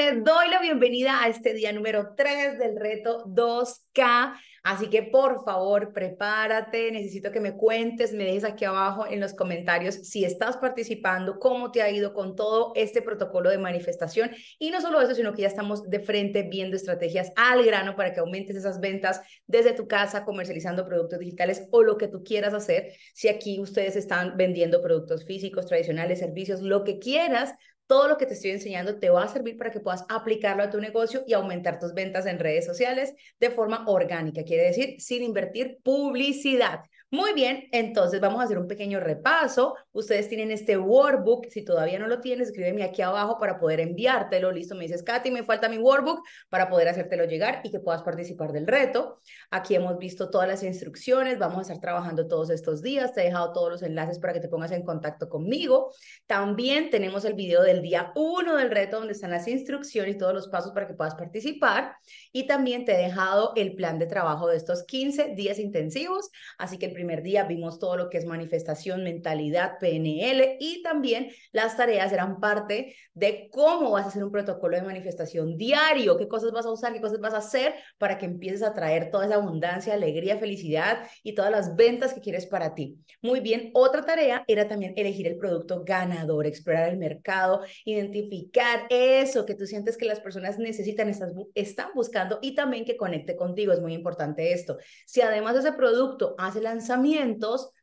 Te doy la bienvenida a este día número 3 del reto 2K. Así que por favor, prepárate. Necesito que me cuentes, me dejes aquí abajo en los comentarios si estás participando, cómo te ha ido con todo este protocolo de manifestación. Y no solo eso, sino que ya estamos de frente viendo estrategias al grano para que aumentes esas ventas desde tu casa, comercializando productos digitales o lo que tú quieras hacer. Si aquí ustedes están vendiendo productos físicos, tradicionales, servicios, lo que quieras, todo lo que te estoy enseñando te va a servir para que puedas aplicarlo a tu negocio y aumentar tus ventas en redes sociales de forma orgánica, quiere decir sin invertir publicidad. Muy bien, entonces vamos a hacer un pequeño repaso. Ustedes tienen este workbook. Si todavía no lo tienes, escríbeme aquí abajo para poder enviártelo. Listo, me dices, Katy, me falta mi workbook para poder hacértelo llegar y que puedas participar del reto. Aquí hemos visto todas las instrucciones. Vamos a estar trabajando todos estos días. Te he dejado todos los enlaces para que te pongas en contacto conmigo. También tenemos el video del día 1 del reto donde están las instrucciones y todos los pasos para que puedas participar. Y también te he dejado el plan de trabajo de estos 15 días intensivos. Así que el primer día vimos todo lo que es manifestación, mentalidad, PNL y también las tareas eran parte de cómo vas a hacer un protocolo de manifestación diario, qué cosas vas a usar, qué cosas vas a hacer para que empieces a traer toda esa abundancia, alegría, felicidad y todas las ventas que quieres para ti. Muy bien, otra tarea era también elegir el producto ganador, explorar el mercado, identificar eso que tú sientes que las personas necesitan, están buscando y también que conecte contigo. Es muy importante esto. Si además ese producto hace lanzar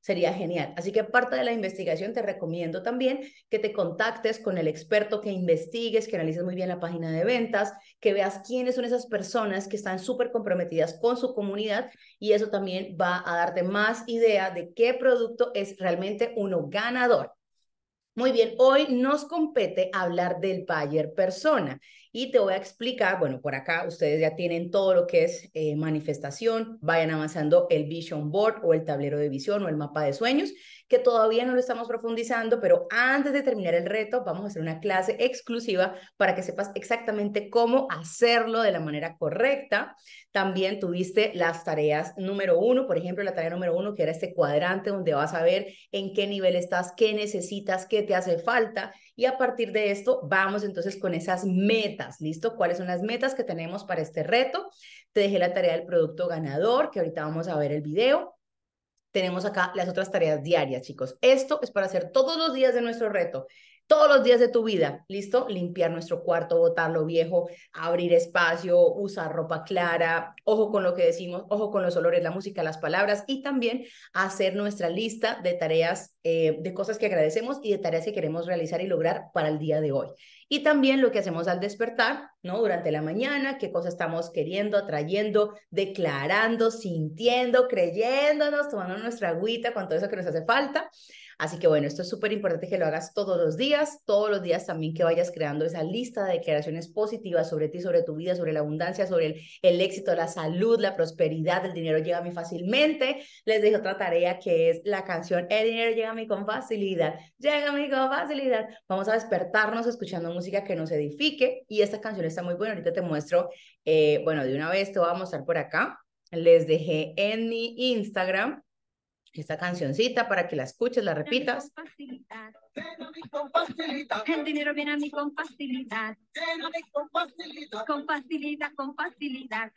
sería genial. Así que parte de la investigación te recomiendo también que te contactes con el experto, que investigues, que analices muy bien la página de ventas, que veas quiénes son esas personas que están súper comprometidas con su comunidad y eso también va a darte más idea de qué producto es realmente uno ganador. Muy bien, hoy nos compete hablar del buyer persona y te voy a explicar, bueno, por acá ustedes ya tienen todo lo que es eh, manifestación, vayan avanzando el vision board o el tablero de visión o el mapa de sueños, que todavía no lo estamos profundizando, pero antes de terminar el reto vamos a hacer una clase exclusiva para que sepas exactamente cómo hacerlo de la manera correcta. También tuviste las tareas número uno, por ejemplo, la tarea número uno, que era este cuadrante donde vas a ver en qué nivel estás, qué necesitas, qué te hace falta y a partir de esto, vamos entonces con esas metas, ¿listo? ¿Cuáles son las metas que tenemos para este reto? Te dejé la tarea del producto ganador, que ahorita vamos a ver el video. Tenemos acá las otras tareas diarias, chicos. Esto es para hacer todos los días de nuestro reto todos los días de tu vida, ¿listo? Limpiar nuestro cuarto, botar lo viejo, abrir espacio, usar ropa clara, ojo con lo que decimos, ojo con los olores, la música, las palabras y también hacer nuestra lista de tareas, eh, de cosas que agradecemos y de tareas que queremos realizar y lograr para el día de hoy. Y también lo que hacemos al despertar, ¿no? Durante la mañana, qué cosas estamos queriendo, atrayendo, declarando, sintiendo, creyéndonos, tomando nuestra agüita con todo eso que nos hace falta. Así que bueno, esto es súper importante que lo hagas todos los días, todos los días también que vayas creando esa lista de declaraciones positivas sobre ti, sobre tu vida, sobre la abundancia, sobre el, el éxito, la salud, la prosperidad, el dinero llega a mí fácilmente. Les dejé otra tarea que es la canción El dinero llega a mí con facilidad, llega a mí con facilidad. Vamos a despertarnos escuchando música que nos edifique y esta canción está muy buena. Ahorita te muestro, eh, bueno, de una vez te voy a mostrar por acá. Les dejé en mi Instagram esta cancioncita para que la escuches, la repitas. El dinero viene a mí Con facilidad, con facilidad. Con facilidad.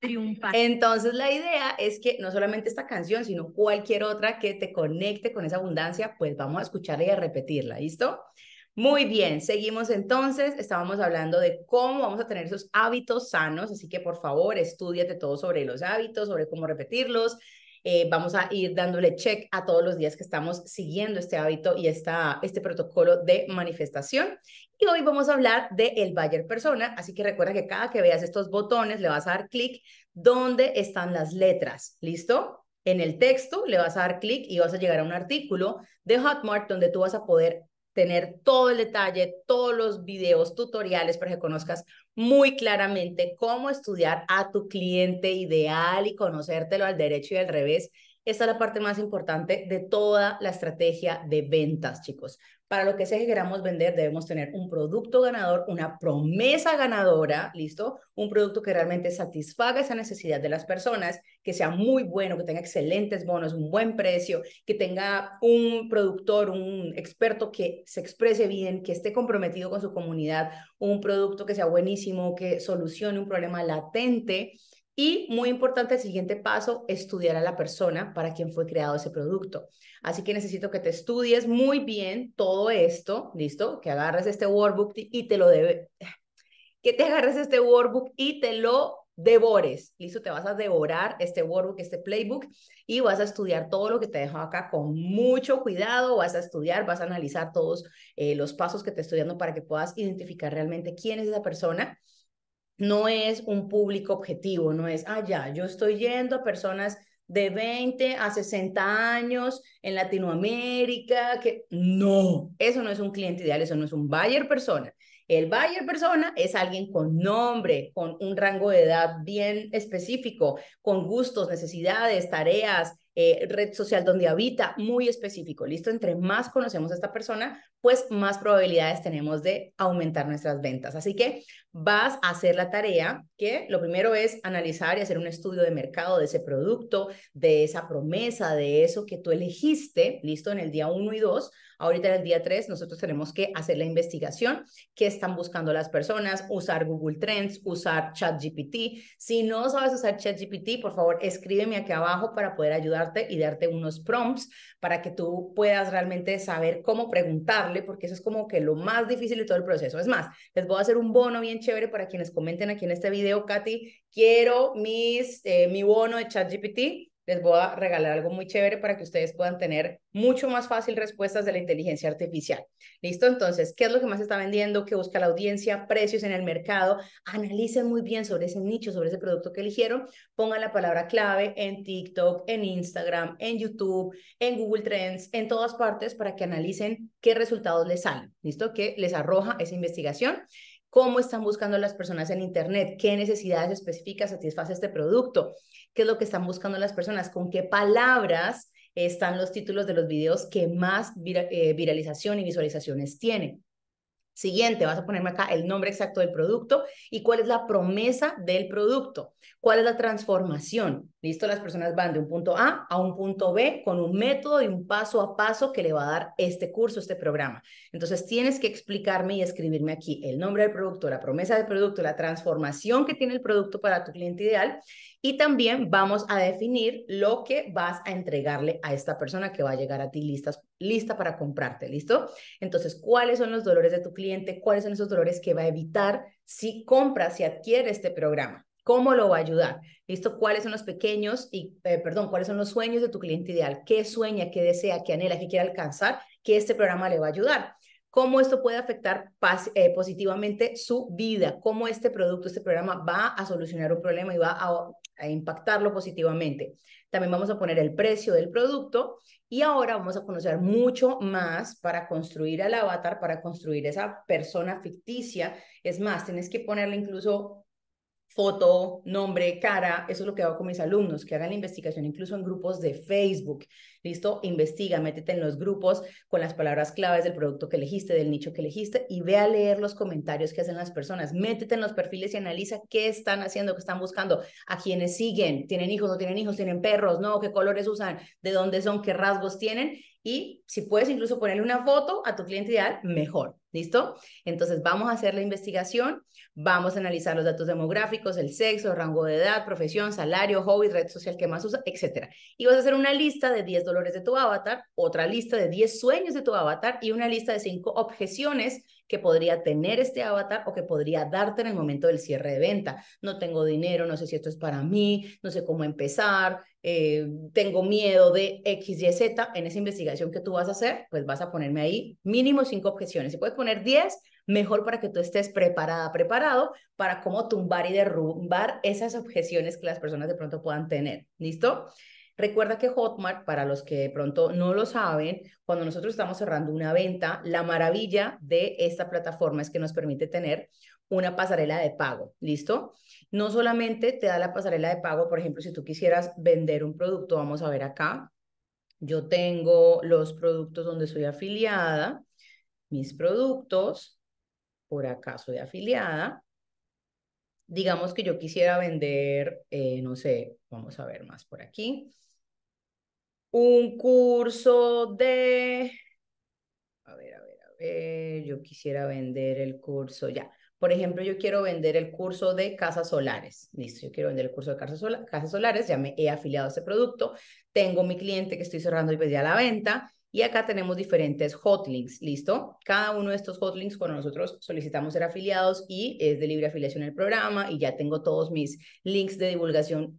Triunfa. Entonces la idea es que no solamente esta canción, sino cualquier otra que te conecte con esa abundancia, pues vamos a escucharla y a repetirla, ¿listo? Muy bien, seguimos entonces. Estábamos hablando de cómo vamos a tener esos hábitos sanos, así que por favor, estudiate todo sobre los hábitos, sobre cómo repetirlos. Eh, vamos a ir dándole check a todos los días que estamos siguiendo este hábito y esta, este protocolo de manifestación. Y hoy vamos a hablar de el Bayer Persona, así que recuerda que cada que veas estos botones le vas a dar clic donde están las letras, ¿listo? En el texto le vas a dar clic y vas a llegar a un artículo de Hotmart donde tú vas a poder tener todo el detalle, todos los videos, tutoriales para que conozcas muy claramente cómo estudiar a tu cliente ideal y conocértelo al derecho y al revés. Esta es la parte más importante de toda la estrategia de ventas, chicos. Para lo que sea que queramos vender, debemos tener un producto ganador, una promesa ganadora, ¿listo? Un producto que realmente satisfaga esa necesidad de las personas, que sea muy bueno, que tenga excelentes bonos, un buen precio, que tenga un productor, un experto que se exprese bien, que esté comprometido con su comunidad, un producto que sea buenísimo, que solucione un problema latente y muy importante, el siguiente paso, estudiar a la persona para quien fue creado ese producto. Así que necesito que te estudies muy bien todo esto, ¿listo? Que agarres este workbook y te lo debe, que te agarres este workbook y te lo devores, ¿listo? Te vas a devorar este workbook, este playbook y vas a estudiar todo lo que te dejo acá con mucho cuidado, vas a estudiar, vas a analizar todos eh, los pasos que te estoy dando para que puedas identificar realmente quién es esa persona no es un público objetivo, no es, ah, ya, yo estoy yendo a personas de 20 a 60 años en Latinoamérica, que no, eso no es un cliente ideal, eso no es un buyer persona. El buyer persona es alguien con nombre, con un rango de edad bien específico, con gustos, necesidades, tareas, eh, red social donde habita, muy específico, ¿listo? Entre más conocemos a esta persona, pues más probabilidades tenemos de aumentar nuestras ventas. Así que vas a hacer la tarea que lo primero es analizar y hacer un estudio de mercado de ese producto, de esa promesa, de eso que tú elegiste, ¿listo? En el día 1 y 2 Ahorita en el día 3 nosotros tenemos que hacer la investigación, qué están buscando las personas, usar Google Trends, usar ChatGPT. Si no sabes usar ChatGPT, por favor, escríbeme aquí abajo para poder ayudarte y darte unos prompts para que tú puedas realmente saber cómo preguntarle, porque eso es como que lo más difícil de todo el proceso. Es más, les voy a hacer un bono bien chévere para quienes comenten aquí en este video, Katy, quiero mis, eh, mi bono de ChatGPT les voy a regalar algo muy chévere para que ustedes puedan tener mucho más fácil respuestas de la inteligencia artificial. ¿Listo? Entonces, ¿qué es lo que más está vendiendo? ¿Qué busca la audiencia? ¿Precios en el mercado? Analicen muy bien sobre ese nicho, sobre ese producto que eligieron. Pongan la palabra clave en TikTok, en Instagram, en YouTube, en Google Trends, en todas partes para que analicen qué resultados les salen. ¿Listo? ¿Qué les arroja esa investigación? cómo están buscando las personas en Internet, qué necesidades específicas satisface este producto, qué es lo que están buscando las personas, con qué palabras están los títulos de los videos que más eh, viralización y visualizaciones tienen. Siguiente, vas a ponerme acá el nombre exacto del producto y cuál es la promesa del producto, cuál es la transformación. Listo, las personas van de un punto A a un punto B con un método y un paso a paso que le va a dar este curso, este programa. Entonces tienes que explicarme y escribirme aquí el nombre del producto, la promesa del producto, la transformación que tiene el producto para tu cliente ideal y también vamos a definir lo que vas a entregarle a esta persona que va a llegar a ti lista para comprarte, ¿listo? Entonces, ¿cuáles son los dolores de tu cliente? ¿Cuáles son esos dolores que va a evitar si compra, si adquiere este programa? ¿Cómo lo va a ayudar? ¿Listo? ¿Cuáles son los pequeños y, eh, perdón, cuáles son los sueños de tu cliente ideal? ¿Qué sueña, qué desea, qué anhela, qué quiere alcanzar? Que este programa le va a ayudar cómo esto puede afectar eh, positivamente su vida, cómo este producto, este programa va a solucionar un problema y va a, a impactarlo positivamente. También vamos a poner el precio del producto y ahora vamos a conocer mucho más para construir al avatar, para construir esa persona ficticia. Es más, tienes que ponerle incluso foto, nombre, cara, eso es lo que hago con mis alumnos, que hagan la investigación incluso en grupos de Facebook, ¿Listo? Investiga, métete en los grupos con las palabras claves del producto que elegiste, del nicho que elegiste y ve a leer los comentarios que hacen las personas. Métete en los perfiles y analiza qué están haciendo, qué están buscando, a quiénes siguen, tienen hijos, no tienen hijos, tienen perros, no, qué colores usan, de dónde son, qué rasgos tienen y si puedes incluso ponerle una foto a tu cliente ideal, mejor. ¿Listo? Entonces vamos a hacer la investigación, vamos a analizar los datos demográficos, el sexo, rango de edad, profesión, salario, hobby, red social que más usa, etc. Y vas a hacer una lista de 10 dolores de tu avatar, otra lista de 10 sueños de tu avatar y una lista de 5 objeciones que podría tener este avatar o que podría darte en el momento del cierre de venta. No tengo dinero, no sé si esto es para mí, no sé cómo empezar, eh, tengo miedo de X, Y, Z. En esa investigación que tú vas a hacer, pues vas a ponerme ahí mínimo 5 objeciones. Si puedes poner 10, mejor para que tú estés preparada, preparado para cómo tumbar y derrumbar esas objeciones que las personas de pronto puedan tener. ¿Listo? Recuerda que Hotmart, para los que de pronto no lo saben, cuando nosotros estamos cerrando una venta, la maravilla de esta plataforma es que nos permite tener una pasarela de pago, ¿listo? No solamente te da la pasarela de pago, por ejemplo, si tú quisieras vender un producto, vamos a ver acá, yo tengo los productos donde soy afiliada, mis productos, por acá soy afiliada, digamos que yo quisiera vender, eh, no sé, Vamos a ver más por aquí. Un curso de... A ver, a ver, a ver. Yo quisiera vender el curso ya. Por ejemplo, yo quiero vender el curso de casas solares. Listo, yo quiero vender el curso de casas, casas solares, ya me he afiliado a ese producto. Tengo mi cliente que estoy cerrando y pedí pues a la venta. Y acá tenemos diferentes hotlinks, ¿listo? Cada uno de estos hotlinks, cuando nosotros solicitamos ser afiliados y es de libre afiliación el programa y ya tengo todos mis links de divulgación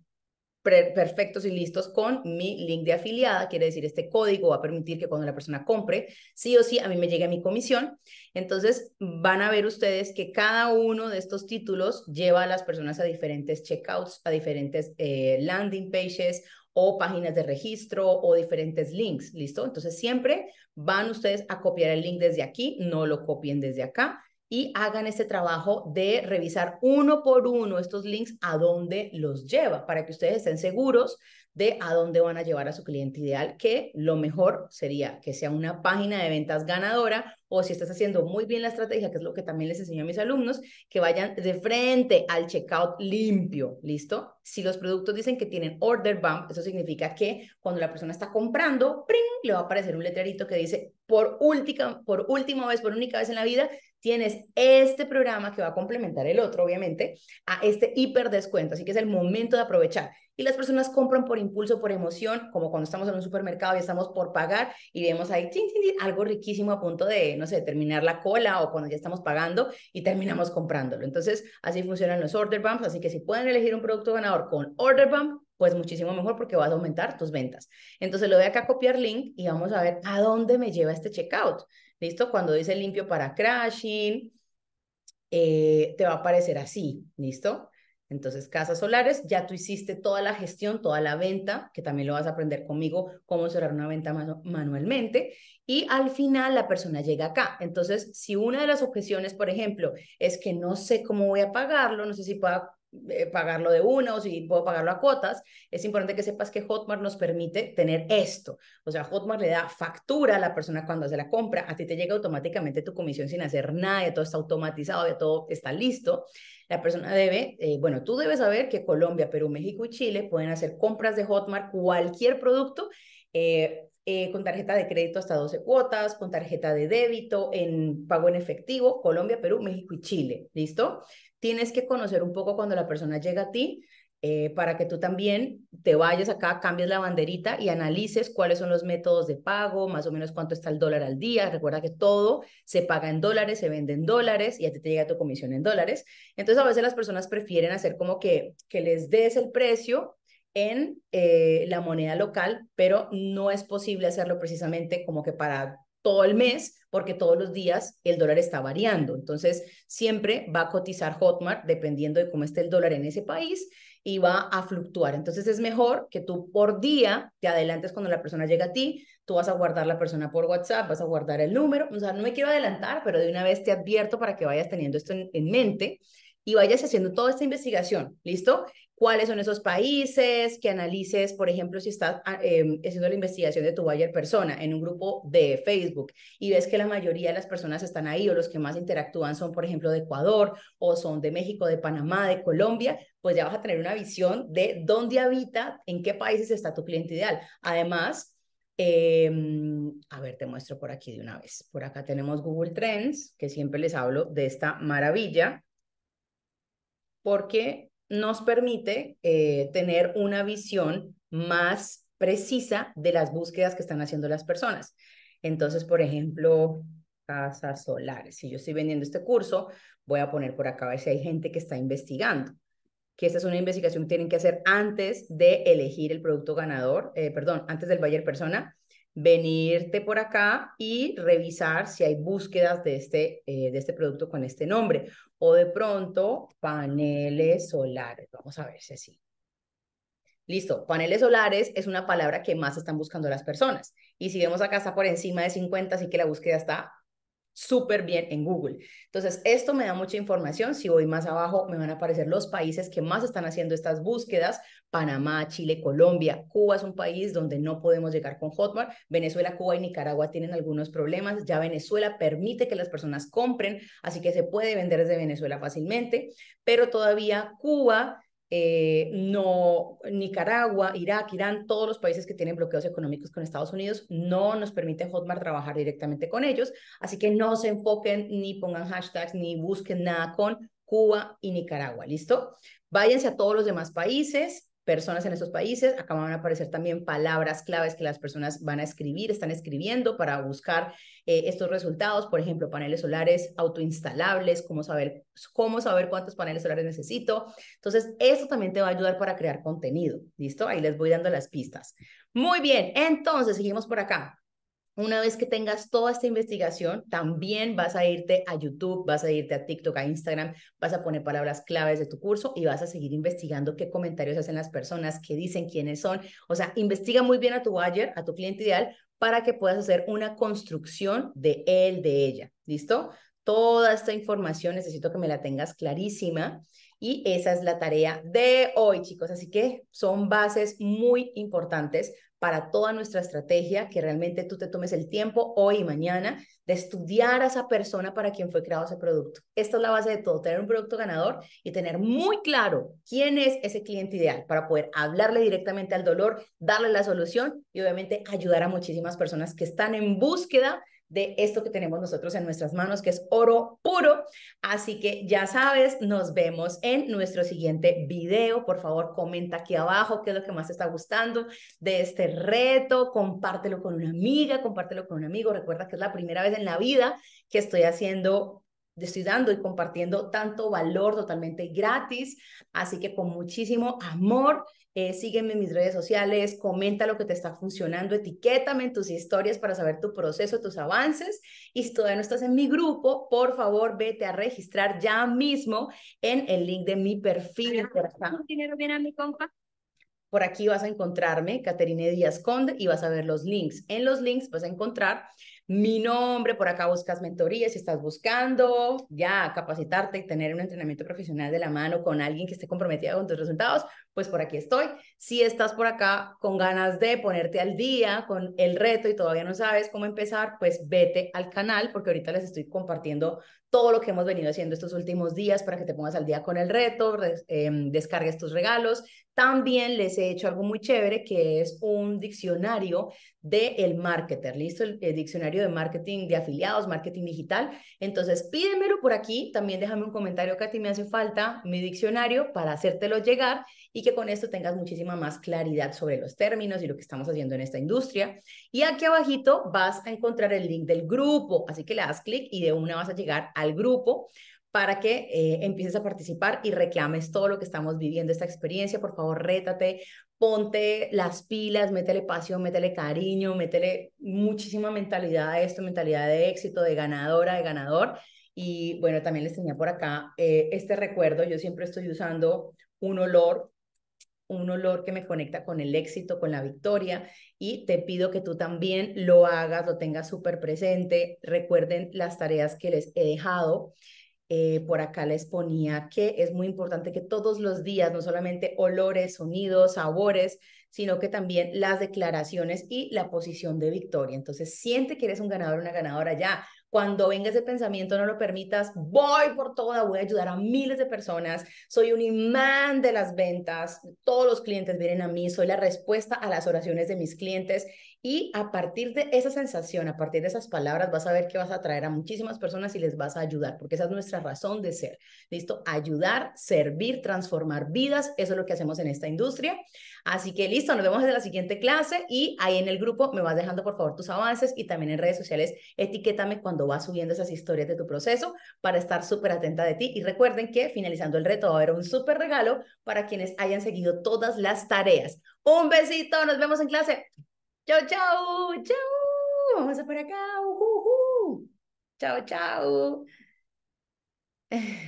perfectos y listos con mi link de afiliada, quiere decir este código va a permitir que cuando la persona compre, sí o sí, a mí me llegue mi comisión. Entonces van a ver ustedes que cada uno de estos títulos lleva a las personas a diferentes checkouts, a diferentes eh, landing pages o páginas de registro o diferentes links, ¿listo? Entonces siempre van ustedes a copiar el link desde aquí, no lo copien desde acá y hagan este trabajo de revisar uno por uno estos links a dónde los lleva, para que ustedes estén seguros de a dónde van a llevar a su cliente ideal, que lo mejor sería que sea una página de ventas ganadora o si estás haciendo muy bien la estrategia, que es lo que también les enseño a mis alumnos, que vayan de frente al checkout limpio, ¿listo? Si los productos dicen que tienen order bump, eso significa que cuando la persona está comprando, le va a aparecer un letrerito que dice por última, por última vez, por única vez en la vida, tienes este programa que va a complementar el otro, obviamente, a este hiper descuento. Así que es el momento de aprovechar. Y las personas compran por impulso, por emoción, como cuando estamos en un supermercado y estamos por pagar y vemos ahí algo riquísimo a punto de, no sé, terminar la cola o cuando ya estamos pagando y terminamos comprándolo. Entonces, así funcionan los order bumps. Así que si pueden elegir un producto ganador con order bump, pues muchísimo mejor porque vas a aumentar tus ventas. Entonces le doy acá a copiar link y vamos a ver a dónde me lleva este checkout. ¿Listo? Cuando dice limpio para crashing, eh, te va a aparecer así. ¿Listo? Entonces, casas solares, ya tú hiciste toda la gestión, toda la venta, que también lo vas a aprender conmigo, cómo cerrar una venta manualmente. Y al final la persona llega acá. Entonces, si una de las objeciones, por ejemplo, es que no sé cómo voy a pagarlo, no sé si pueda eh, pagarlo de uno, si puedo pagarlo a cuotas, es importante que sepas que Hotmart nos permite tener esto. O sea, Hotmart le da factura a la persona cuando hace la compra, a ti te llega automáticamente tu comisión sin hacer nada, todo está automatizado, ya todo está listo. La persona debe, eh, bueno, tú debes saber que Colombia, Perú, México y Chile pueden hacer compras de Hotmart, cualquier producto. Eh, con tarjeta de crédito hasta 12 cuotas, con tarjeta de débito, en pago en efectivo, Colombia, Perú, México y Chile. ¿Listo? tienes que conocer un poco cuando la persona llega a ti eh, para que tú también te vayas acá, cambies la banderita y analices cuáles son los métodos de pago, más o menos cuánto está el dólar al día. Recuerda que todo se paga en dólares, se vende en dólares y a ti te llega tu comisión en dólares. Entonces a veces las personas prefieren hacer como que, que les des el precio en eh, la moneda local, pero no es posible hacerlo precisamente como que para todo el mes porque todos los días el dólar está variando. Entonces, siempre va a cotizar Hotmart dependiendo de cómo esté el dólar en ese país y va a fluctuar. Entonces, es mejor que tú por día te adelantes cuando la persona llega a ti, tú vas a guardar la persona por WhatsApp, vas a guardar el número. O sea, no me quiero adelantar, pero de una vez te advierto para que vayas teniendo esto en, en mente y vayas haciendo toda esta investigación, ¿listo? ¿Cuáles son esos países? Que analices, por ejemplo, si estás ah, em, haciendo la investigación de tu buyer persona en un grupo de Facebook y ves que la mayoría de las personas están ahí o los que más interactúan son, por ejemplo, de Ecuador o son de México, de Panamá, de Colombia, pues ya vas a tener una visión de dónde habita, en qué países está tu cliente ideal. Además, em, a ver, te muestro por aquí de una vez. Por acá tenemos Google Trends, que siempre les hablo de esta maravilla porque nos permite eh, tener una visión más precisa de las búsquedas que están haciendo las personas. Entonces, por ejemplo, casas solares. Si yo estoy vendiendo este curso, voy a poner por acá a ver si hay gente que está investigando que esta es una investigación que tienen que hacer antes de elegir el producto ganador, eh, perdón, antes del Bayer Persona, venirte por acá y revisar si hay búsquedas de este, eh, de este producto con este nombre. O de pronto, paneles solares. Vamos a ver si así. Listo, paneles solares es una palabra que más están buscando las personas. Y si vemos acá está por encima de 50, así que la búsqueda está súper bien en Google. Entonces, esto me da mucha información. Si voy más abajo, me van a aparecer los países que más están haciendo estas búsquedas. Panamá, Chile, Colombia, Cuba es un país donde no podemos llegar con Hotmart. Venezuela, Cuba y Nicaragua tienen algunos problemas. Ya Venezuela permite que las personas compren, así que se puede vender desde Venezuela fácilmente, pero todavía Cuba eh, no Nicaragua, Irak, Irán, todos los países que tienen bloqueos económicos con Estados Unidos, no nos permite Hotmart trabajar directamente con ellos. Así que no se enfoquen ni pongan hashtags ni busquen nada con Cuba y Nicaragua, ¿listo? Váyanse a todos los demás países, personas en esos países. Acá van a aparecer también palabras claves que las personas van a escribir, están escribiendo para buscar eh, estos resultados. Por ejemplo, paneles solares autoinstalables, cómo saber, cómo saber cuántos paneles solares necesito. Entonces, esto también te va a ayudar para crear contenido. ¿Listo? Ahí les voy dando las pistas. Muy bien, entonces seguimos por acá. Una vez que tengas toda esta investigación, también vas a irte a YouTube, vas a irte a TikTok, a Instagram, vas a poner palabras claves de tu curso y vas a seguir investigando qué comentarios hacen las personas, qué dicen, quiénes son. O sea, investiga muy bien a tu buyer, a tu cliente ideal, para que puedas hacer una construcción de él, de ella. ¿Listo? Toda esta información necesito que me la tengas clarísima y esa es la tarea de hoy, chicos. Así que son bases muy importantes para toda nuestra estrategia, que realmente tú te tomes el tiempo hoy y mañana de estudiar a esa persona para quien fue creado ese producto. Esta es la base de todo, tener un producto ganador y tener muy claro quién es ese cliente ideal para poder hablarle directamente al dolor, darle la solución y obviamente ayudar a muchísimas personas que están en búsqueda de esto que tenemos nosotros en nuestras manos, que es oro puro. Así que ya sabes, nos vemos en nuestro siguiente video. Por favor, comenta aquí abajo qué es lo que más te está gustando de este reto. Compártelo con una amiga, compártelo con un amigo. Recuerda que es la primera vez en la vida que estoy haciendo estoy dando y compartiendo tanto valor totalmente gratis. Así que con muchísimo amor, eh, sígueme en mis redes sociales, comenta lo que te está funcionando, etiquétame en tus historias para saber tu proceso, tus avances. Y si todavía no estás en mi grupo, por favor, vete a registrar ya mismo en el link de mi perfil. dinero mi Por aquí vas a encontrarme, Caterine Díaz Conde, y vas a ver los links. En los links vas a encontrar mi nombre, por acá buscas mentoría si estás buscando ya capacitarte y tener un entrenamiento profesional de la mano con alguien que esté comprometido con tus resultados, pues por aquí estoy. Si estás por acá con ganas de ponerte al día con el reto y todavía no sabes cómo empezar, pues vete al canal porque ahorita les estoy compartiendo todo lo que hemos venido haciendo estos últimos días para que te pongas al día con el reto, em, descargues tus regalos. También les he hecho algo muy chévere que es un diccionario del el marketer, ¿listo? El, el, diccionario de marketing de afiliados, marketing digital. Entonces pídemelo por aquí, también déjame un comentario que a ti me hace falta mi diccionario para hacértelo llegar y que con esto tengas muchísima más claridad sobre los términos y lo que estamos haciendo en esta industria. Y aquí abajito vas a encontrar el link del grupo, así que le das clic y de una vas a llegar al grupo para que eh, empieces a participar y reclames todo lo que estamos viviendo, esta experiencia. Por favor, rétate, ponte las pilas, métele pasión, métele cariño, métele muchísima mentalidad a esto, mentalidad de éxito, de ganadora, de ganador. Y bueno, también les tenía por acá eh, este recuerdo. Yo siempre estoy usando un olor un olor que me conecta con el éxito, con la victoria y te pido que tú también lo hagas, lo tengas súper presente. Recuerden las tareas que les he dejado. Eh, por acá les ponía que es muy importante que todos los días, no solamente olores, sonidos, sabores, sino que también las declaraciones y la posición de victoria. Entonces, siente que eres un ganador, una ganadora ya. Cuando venga ese pensamiento, no lo permitas. Voy por toda, voy a ayudar a miles de personas. Soy un imán de las ventas. Todos los clientes vienen a mí. Soy la respuesta a las oraciones de mis clientes. Y a partir de esa sensación, a partir de esas palabras, vas a ver que vas a atraer a muchísimas personas y les vas a ayudar, porque esa es nuestra razón de ser. ¿Listo? Ayudar, servir, transformar vidas, eso es lo que hacemos en esta industria. Así que listo, nos vemos en la siguiente clase y ahí en el grupo me vas dejando por favor tus avances y también en redes sociales etiquétame cuando vas subiendo esas historias de tu proceso para estar súper atenta de ti. Y recuerden que finalizando el reto va a haber un súper regalo para quienes hayan seguido todas las tareas. Un besito, nos vemos en clase. Chau, chau, chao Vamos a por acá. Uh, uh. Chau, chau.